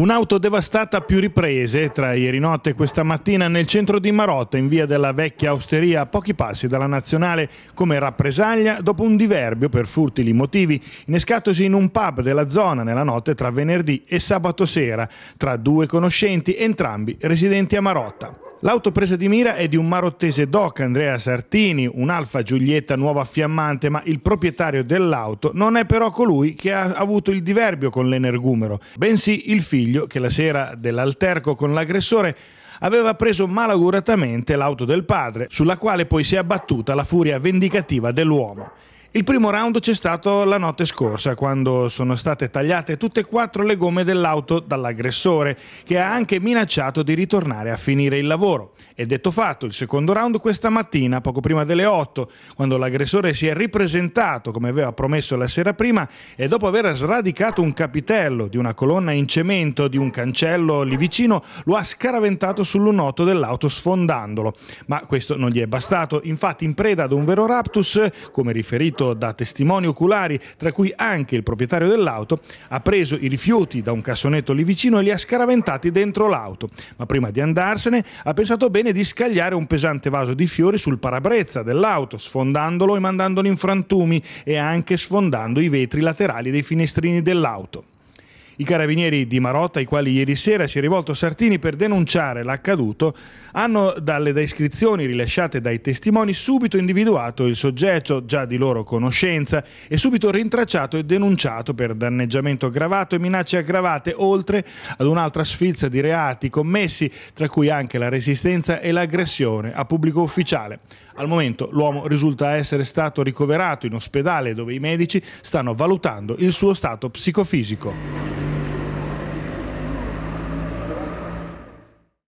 Un'auto devastata a più riprese tra ieri notte e questa mattina nel centro di Marotta, in via della vecchia osteria, a pochi passi dalla nazionale, come rappresaglia dopo un diverbio per furtili motivi, innescatosi in un pub della zona nella notte tra venerdì e sabato sera, tra due conoscenti, entrambi residenti a Marotta. L'auto presa di mira è di un marottese doc, Andrea Sartini, un'Alfa Giulietta nuova fiammante, ma il proprietario dell'auto non è però colui che ha avuto il diverbio con l'energumero, bensì il figlio che la sera dell'alterco con l'aggressore aveva preso malauguratamente l'auto del padre, sulla quale poi si è abbattuta la furia vendicativa dell'uomo. Il primo round c'è stato la notte scorsa, quando sono state tagliate tutte e quattro le gomme dell'auto dall'aggressore, che ha anche minacciato di ritornare a finire il lavoro. E detto fatto, il secondo round questa mattina, poco prima delle 8, quando l'aggressore si è ripresentato come aveva promesso la sera prima e dopo aver sradicato un capitello di una colonna in cemento di un cancello lì vicino, lo ha scaraventato sull'unotto dell'auto sfondandolo. Ma questo non gli è bastato, infatti in preda ad un vero raptus, come riferito venuto da testimoni oculari, tra cui anche il proprietario dell'auto, ha preso i rifiuti da un cassonetto lì vicino e li ha scaraventati dentro l'auto, ma prima di andarsene ha pensato bene di scagliare un pesante vaso di fiori sul parabrezza dell'auto, sfondandolo e mandandolo in frantumi e anche sfondando i vetri laterali dei finestrini dell'auto. I carabinieri di Marotta, ai quali ieri sera si è rivolto Sartini per denunciare l'accaduto, hanno dalle descrizioni rilasciate dai testimoni subito individuato il soggetto già di loro conoscenza e subito rintracciato e denunciato per danneggiamento aggravato e minacce aggravate, oltre ad un'altra sfilza di reati commessi, tra cui anche la resistenza e l'aggressione a pubblico ufficiale. Al momento l'uomo risulta essere stato ricoverato in ospedale dove i medici stanno valutando il suo stato psicofisico.